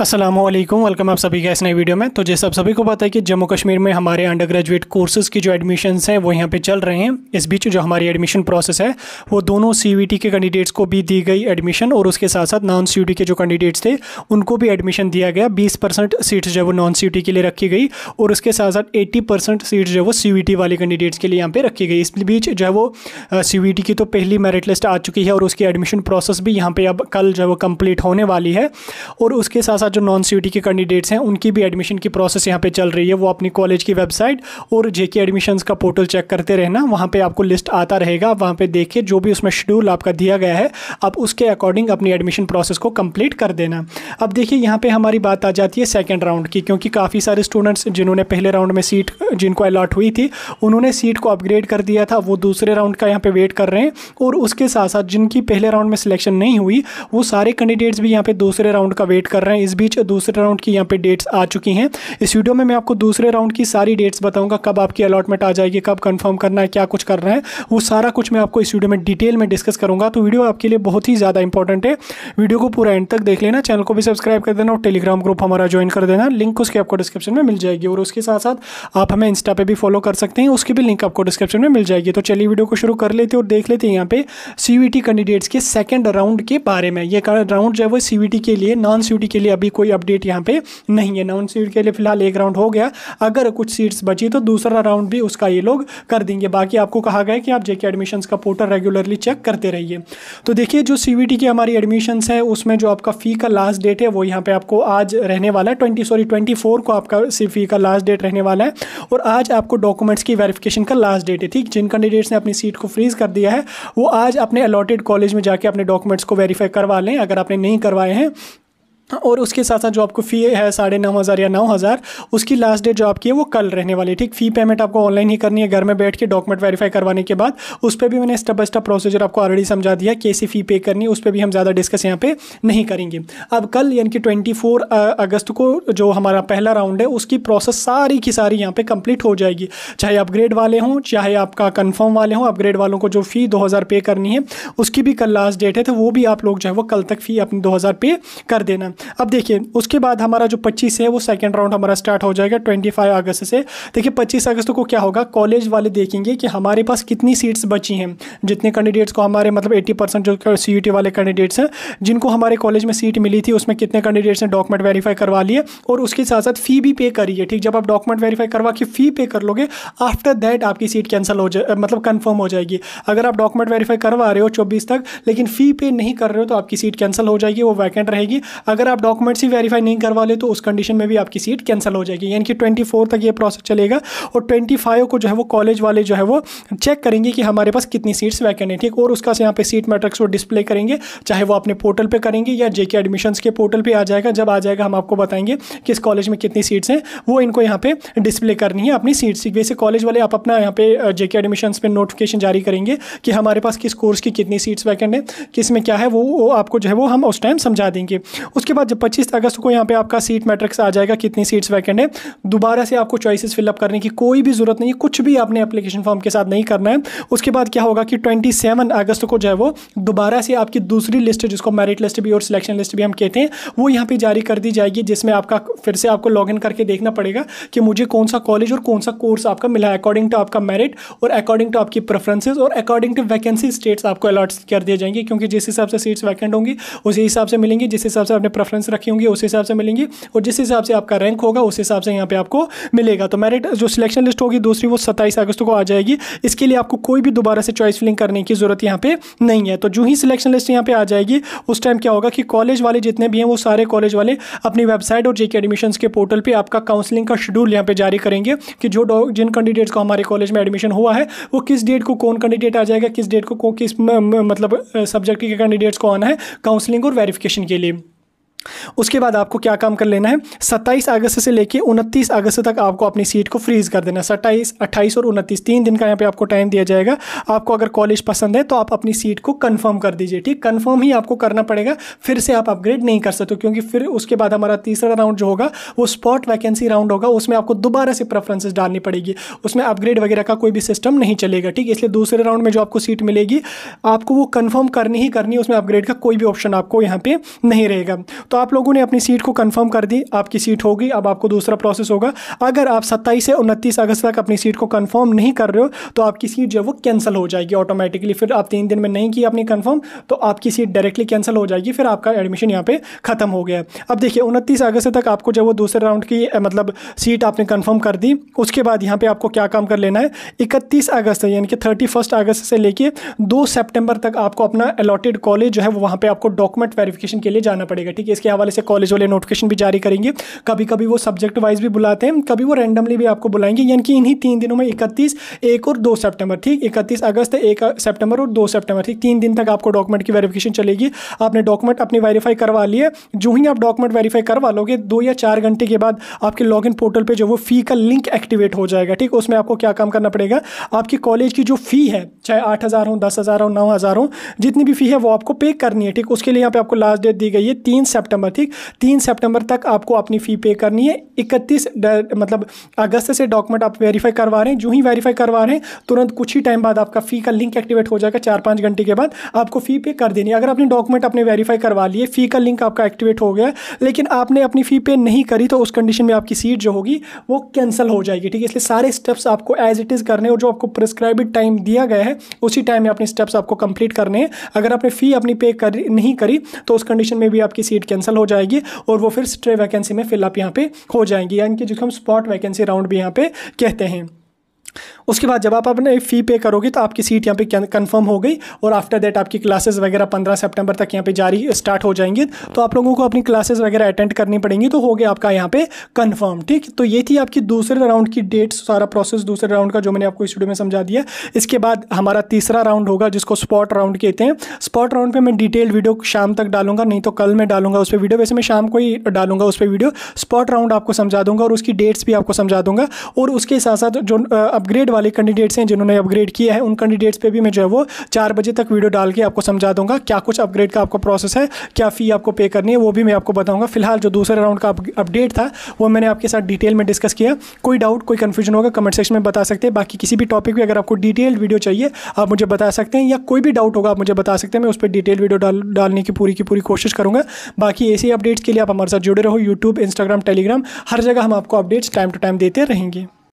Aslam welcome आप सभी का इस नई वीडियो में तो जैसे आप सभी को पता है कि जम्मू कश्मीर में हमारे अंडर ग्रेजुएट कोर्सेज की जो एडमिशन्स हैं वो यहाँ पे चल रहे हैं इस बीच जो हमारी एडमिशन प्रोसेस है वो दोनों सी के कैंडिडेट्स को भी दी गई एडमिशन और उसके साथ साथ नॉन सी के जो कैंडिडेट्स थे उनको भी एडमिशन दिया गया बीस सीट्स जो है वो नॉन सी के लिए रखी गई और उसके साथ साथ एट्टी सीट्स जो है वो सी वाले कैंडिडेट्स के लिए यहाँ पर रखी गई इस बीच जो है वो सी की तो पहली मेरिट लिस्ट आ चुकी है और उसकी एडमिशन प्रोसेस भी यहाँ पर अब कल जो है वो कम्प्लीट होने वाली है और उसके साथ साथ साथ जो नॉन सी के कैंडिडेट्स हैं उनकी भी एडमिशन की प्रोसेस यहाँ पे चल रही है वो अपनी कॉलेज की वेबसाइट और जे के का पोर्टल चेक करते रहना वहाँ पे आपको लिस्ट आता रहेगा वहाँ पे देखिए जो भी उसमें शेड्यूल आपका दिया गया है आप उसके अकॉर्डिंग अपनी एडमिशन प्रोसेस को कंप्लीट कर देना अब देखिए यहाँ पर हमारी बात आ जाती है सेकेंड राउंड की क्योंकि काफ़ी सारे स्टूडेंट्स जिन्होंने पहले राउंड में सीट जिनको अलॉट हुई थी उन्होंने सीट को अपग्रेड कर दिया था वो दूसरे राउंड का यहाँ पे वेट कर रहे हैं और उसके साथ साथ जिनकी पहले राउंड में सिलेक्शन नहीं हुई वो सारे कैंडिडेट्स भी यहाँ पे दूसरे राउंड का वेट कर रहे हैं इस बीच दूसरे राउंड की यहाँ पे डेट्स आ चुकी हैं इस वीडियो में मैं आपको दूसरे राउंड की सारी डेट्स बताऊंगा कब आपकी अलॉटमेंट आ जाएगी कब कंफर्म करना है क्या कुछ करना है वो सारा कुछ मैं आपको इस वीडियो में डिटेल में डिस्कस करूंगा तो वीडियो आपके लिए बहुत ही ज़्यादा इंपॉर्टेंट है वीडियो को पूरा एंड तक देख लेना चैनल को भी सब्सक्राइब कर देना और टेलीग्राम ग्रुप हमारा ज्वाइन कर देना लिंक उसके आपको डिस्क्रिप्शन में मिल जाएगी और उसके साथ साथ आप हमें इंस्टा पे भी फॉलो कर सकते हैं उसकी भी लिंक आपको डिस्क्रिप्शन में मिल जाएगी तो चलिए वीडियो को शुरू कर लेते और देख लेते हैं यहाँ पे सीवीटी कैंडिडेट्स के सेकंड राउंड के बारे में ये राउंड जो है वो सीवीटी के लिए नॉन सीवीटी के लिए अभी कोई अपडेट यहाँ पे नहीं है नाउन सीट के लिए फिलहाल एक राउंड हो गया अगर कुछ सीट्स बची तो दूसरा राउंड भी उसका ये लोग कर देंगे बाकी आपको कहा गया कि आप जेके एडमिशन का पोर्टल रेगुलरली चेक करते रहिए तो देखिए जो सी की हमारी एडमिशन्स है उसमें जो आपका फ़ी का लास्ट डेट है वो यहाँ पर आपको आज रहने वाला है ट्वेंटी सॉरी ट्वेंटी को आपका फी का लास्ट डेट रहने वाला है और आज आपको डॉक्यूमेंट्स की वेरिफिकेशन का लास्ट डेट है ठीक जिन कैंडिडेट्स ने अपनी सीट को फ्रीज़ कर दिया है वो आज अपने अलॉटेड कॉलेज में जाके अपने डॉक्यूमेंट्स को वेरीफाई करवा लें अगर आपने नहीं करवाए हैं हाँ, और उसके साथ साथ जो आपको फ़ी है साढ़े नौ हज़ार या नौ हज़ार उसकी लास्ट डेट जो आपकी है वो कल रहने वाली है ठीक फ़ी पेमेंट आपको ऑनलाइन ही करनी है घर में बैठ के डॉक्यूमेंट वेरीफाई करवाने के बाद उस पर भी मैंने स्टेप बाय स्टेप प्रोसीजर आपको ऑलरेडी समझा दिया कैसे फ़ी पे करनी है उस पर भी हम ज़्यादा डिस्कस यहाँ पे नहीं करेंगे अब कल यानी कि ट्वेंटी अगस्त को जो हमारा पहला राउंड है उसकी प्रोसेस सारी की सारी यहाँ पर कंप्लीट हो जाएगी चाहे अपग्रेड वाले हों चाहे आपका कन्फर्म वाले हों अपग्रेड वालों को जो फ़ी दो पे करनी है उसकी भी कल लास्ट डेट है तो वो भी आप लोग जो है वो कल तक फ़ी अपनी दो पे कर देना अब देखिए उसके बाद हमारा जो पच्चीस है वो सेकेंड राउंड हमारा स्टार्ट हो जाएगा ट्वेंटी फाइव अगस्त से देखिए पच्चीस अगस्त को क्या होगा कॉलेज वाले देखेंगे कि हमारे पास कितनी सीट्स बची हैं जितने कैंडिडेट्स को हमारे मतलब एट्टी परसेंट जो सी वाले कैंडिडेट्स हैं जिनको हमारे कॉलेज में सीट मिली थी उसमें कितने कैंडिडेट्स ने डॉक्यूमेंट वेरीफाई करवा लिए और उसके साथ साथ फ़ी भी पे करिए ठीक जब आप डॉक्यूमेंट वेरीफाई करवा के फ़ी पे कर लोगे आफ्टर दैट आपकी सीट कैंसिल हो जाए मतलब कन्फर्म हो जाएगी अगर आप डॉक्यूमेंट वेरीफाई करवा रहे हो चौबीस तक लेकिन फ़ी पे नहीं कर रहे हो तो आपकी सीट कैंसिल हो जाएगी वो वैकेंट रहेगी अगर आप डॉक्यूमेंट्स ही वेरीफाई नहीं करवा ले तो उस कंडीशन में भी आपकी सीट कैंसिल हो जाएगी यानी कि ट्वेंटी तक ये प्रोसेस चलेगा और ट्वेंटी को जो है वो कॉलेज वाले जो है वो चेक करेंगे कि हमारे पास कितनी सीट्स वैकेंट है ठीक और उसका यहाँ पे सीट मैट्रिक्स वो डिस्प्ले करेंगे चाहे वो अपने पोर्टल पर करेंगे या जेके एडमिशन के पोर्टल पर आ जाएगा जब आ जाएगा हम आपको बताएंगे किस कॉलेज में कितनी सीट्स हैं वो इनको यहाँ पे डिस्प्ले करनी है अपनी सीट्स वैसे कॉलेज वाले आप अपना यहाँ पे जेके एडमिशन्स पे नोटिफिकेशन जारी करेंगे कि हमारे पास किस कोर्स की कितनी सीट्स वैकेंट है किस में क्या है वो, वो आपको जो है वो हम उस टाइम समझा देंगे उसके उसके बाद जब पच्चीस अगस्त को यहाँ पे आपका सीट मैट्रिक्स आ जाएगा कितनी सीट्स वैकेंट है दोबारा से आपको चॉइसिस फिलअप करने की कोई भी ज़रूरत नहीं है कुछ भी आपने अपलीकेशन फॉर्म के साथ नहीं करना है उसके बाद क्या होगा कि ट्वेंटी अगस्त को जो है वो दोबारा से आपकी दूसरी लिस्ट जिसको मेरिट लिस्ट भी और सिलेक्शन लिस्ट भी हम कहते हैं वो यहाँ पर जारी कर दी जाएगी जिसमें आपका फिर से आपको लॉग करके देखना पड़ेगा कि मुझे कौन सा कॉलेज और कौन सा कोर्स आपका मिला है अकॉर्डिंग टू आपका मेरिट और अकॉर्डिंग टू आपकी प्रेफरेंसेज और अकॉर्डिंग टू वैकेंसी स्टेट्स आपको अलॉट कर दिए जाएंगे क्योंकि जिस हिसाब से सीट्स वैकेंट होंगी उसी हिसाब से मिलेंगी जिस हिसाब से आपने प्रेफरेंस रखी होंगी उस हिसाब से मिलेंगी और जिस हिसाब से आपका रैंक होगा उस हिसाब से यहाँ पे आपको मिलेगा तो मेरिट जो सिलेक्शन लिस्ट होगी दूसरी वो सत्ताईस अगस्त को आ जाएगी इसके लिए आपको कोई भी दोबारा से चॉइस फिलिंग करने की ज़रूरत यहाँ पे नहीं है तो जो ही सिलेक्शन लिस्ट यहाँ पे आ जाएगी उस टाइम क्या होगा कि कॉलेज वाले जितने भी हैं वो सारे कॉलेज वाले अपनी वेबसाइट और जेके एडमिशन के पोर्टल पर आपका काउंसलिंग का शेड्यूल यहाँ पे जारी करेंगे कि जो जिन कैंडिडेट्स को हमारे कॉलेज में एडमिशन हुआ है वो किस डेट को कौन कैंडिडेट आ जाएगा किस डेट को किस मतलब सब्जेक्ट के कैंडिडेट्स को आना है काउंसलिंग और वेरिफिकेशन के लिए उसके बाद आपको क्या काम कर लेना है 27 अगस्त से लेके 29 अगस्त तक आपको अपनी सीट को फ्रीज कर देना है अट्ठाईस और 29 तीन दिन का यहाँ पे आपको टाइम दिया जाएगा आपको अगर कॉलेज पसंद है तो आप अपनी सीट को कंफर्म कर दीजिए ठीक कंफर्म ही आपको करना पड़ेगा फिर से आप अपग्रेड नहीं कर सकते क्योंकि फिर उसके बाद हमारा तीसरा राउंड जो होगा वो स्पॉट वैकेंसी राउंड होगा उसमें आपको दोबारा से प्रेफरेंसेज डालनी पड़ेगी उसमें अपग्रेड वगैरह का कोई भी सिस्टम नहीं चलेगा ठीक इसलिए दूसरे राउंड में जो आपको सीट मिलेगी आपको वो कन्फर्म करनी ही करनी उसमें अपग्रेड का कोई भी ऑप्शन आपको यहाँ पर नहीं रहेगा तो आप लोगों ने अपनी सीट को कंफर्म कर दी आपकी सीट होगी अब आपको दूसरा प्रोसेस होगा अगर आप सत्ताईस से उनतीस अगस्त तक अपनी सीट को कंफर्म नहीं कर रहे हो तो आपकी सीट जो है वो कैंसिल हो जाएगी ऑटोमेटिकली फिर आप तीन दिन में नहीं की अपनी कन्फर्म तो आपकी सीट डायरेक्टली कैंसिल हो जाएगी फिर आपका एडमिशन यहाँ पर ख़त्म हो गया अब देखिए उनतीस अगस्त तक आपको जब वो दूसरे राउंड की मतलब सीट आपने कन्फर्म कर दी उसके बाद यहाँ पर आपको क्या काम कर लेना है इकतीस अगस्त यानी कि थर्टी फर्स्ट अगस्त से लेके दो सेप्टेम्बर तक आपको अपना अलॉटेड कॉलेज जो है वो वहाँ पर आपको डॉक्यूमेंट वेरिफिकेशन के लिए जाना पड़ेगा ठीक है इसके हवाले से कॉलेज वाले नोटिफिकेशन भी जारी करेंगे कभी कभी वो सब्जेक्ट वाइज भी बुलाते हैं कभी वो रैंडमली भी आपको बुलाएंगे यानी कि इन्हीं तीन दिनों में इकतीस एक और दो सेप्टेम्बर ठीक इकतीस अगस्त एक सेप्टेम्बर और दो सेप्टेम्बर ठीक तीन दिन तक आपको डॉक्यूमेंट की वेरीफिकेशन चलेगी आपने डॉक्यूमेंट अपनी वेरीफाई करवा लिए जो ही आप डॉक्यूमेंट वेरीफाई करवा लोगे दो या चार घंटे के बाद आपके लॉग इन पोर्टल पर जो वो फ़ी का लिंक एक्टिवेट हो जाएगा ठीक उसमें आपको क्या काम करना पड़ेगा आपकी कॉलेज की जो फ़ी है चाहे आठ हज़ार हो दस हज़ार हो नौ हज़ार हो जितनी भी फ़ी है वो आपको पे करनी है ठीक उसके लिए यहाँ पे आपको लास्ट डेट दी गई है तीन सेप्टेम्बर सितंबर ठीक तीन सितंबर तक आपको अपनी फ़ी पे करनी है इकतीस मतलब अगस्त से डॉक्यूमेंट आप वेरीफाई करवा रहे हैं जो ही वेरीफाई करवा रहे हैं तुरंत कुछ ही टाइम बाद आपका फ़ी का लिंक एक्टिवेट हो जाएगा चार पाँच घंटे के बाद आपको फ़ी पे कर देनी है अगर आपने डॉक्यूमेंट अपने वेरीफाई करवा लिए फ़ी का लिंक आपका एक्टिवेट हो गया लेकिन आपने अपनी फ़ी पे नहीं करी तो उस कंडीशन में आपकी सीट जो होगी वो कैंसिल हो जाएगी ठीक है इसलिए सारे स्टेप्स आपको एज इट इज़ करने और जो आपको प्रिस्क्राइब टाइम दिया गया है उसी टाइम में अपने स्टेप्स आपको कंप्लीट करने हैं अगर आपने फ़ी अपनी पे कर नहीं करी तो उस कंडीशन में भी आपकी सीट कैंसिल कैंसिल हो जाएगी और वो फिर स्ट्रे वैकेंसी में फिलअप यहाँ पे हो जाएंगी यानी कि जिसको हम स्पॉट वैकेंसी राउंड भी यहाँ पे कहते हैं उसके बाद जब आप अपने फ़ी पे करोगे तो आपकी सीट यहाँ पे कंफर्म हो गई और आफ्टर दैट आपकी क्लासेस वगैरह पंद्रह सितंबर तक यहाँ पे जारी स्टार्ट हो जाएंगी तो आप लोगों को अपनी क्लासेस वगैरह अटेंड करनी पड़ेंगी तो हो गया आपका यहाँ पे कंफर्म ठीक तो ये थी आपकी दूसरे राउंड की डेट सारा प्रोसेस दूसरे राउंड का जो मैंने आपको इस वीडियो में समझा दिया इसके बाद हमारा तीसरा राउंड होगा जिसको स्पॉट राउंड कहते हैं स्पॉट राउंड पर मैं डिटेल वीडियो शाम तक डालूंगा नहीं तो कल मैं डालूंगा उस पर वीडियो वैसे मैं शाम को ही डालूंगा उस पर वीडियो स्पॉट राउंड आपको समझा दूंगा और उसकी डेट्स भी आपको समझा दूंगा और उसके साथ साथ जो अपग्रेड वाले कैंडिडेट्स हैं जिन्होंने अपग्रेड किया है उन कैंडिडेट्स पर भी मैं जो है वो चार बजे तक वीडियो डाल के आपको समझा दूंगा क्या कुछ अपग्रेड का आपको प्रोसेस है क्या फ़ी आपको पे करनी है वो भी मैं आपको बताऊँगा फिलहाल जो दूसरे राउंड का अपडेट था वो मैंने आपके साथ डिटेल में डिस्कस किया कोई डाउट कोई कन्फ्यूजन होगा कमेंट सेक्शन में बता सकते हैं बाकी किसी भी टॉपिक पर अगर आपको डिटेल्ड वीडियो चाहिए आप मुझे बता सकते हैं या कोई भी डाउट होगा आप मुझे बता सकते हैं मैं उस पर डिटेल वीडियो डाल डालने की पूरी की पूरी कोशिश करूँगा बाकी ऐसे अपडेट्स के लिए आप हमारे साथ जुड़े रहो यूट्यूब इंस्टाग्राम टेलीग्राम हर जगह हम आपको अपडेट्स टाइम टू टाइम देते रहेंगे